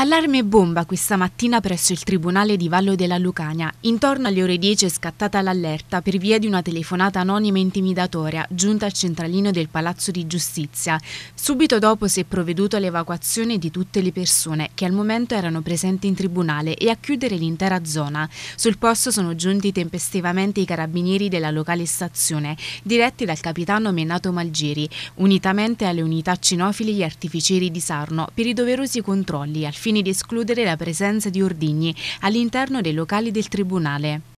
Allarme e bomba questa mattina presso il Tribunale di Vallo della Lucania. Intorno alle ore 10 è scattata l'allerta per via di una telefonata anonima e intimidatoria giunta al centralino del Palazzo di Giustizia. Subito dopo si è provveduto all'evacuazione di tutte le persone che al momento erano presenti in tribunale e a chiudere l'intera zona. Sul posto sono giunti tempestivamente i carabinieri della locale stazione, diretti dal capitano Menato Malgiri, unitamente alle unità cinofili e artificieri di Sarno per i doverosi controlli al fine fine di escludere la presenza di ordigni all'interno dei locali del Tribunale.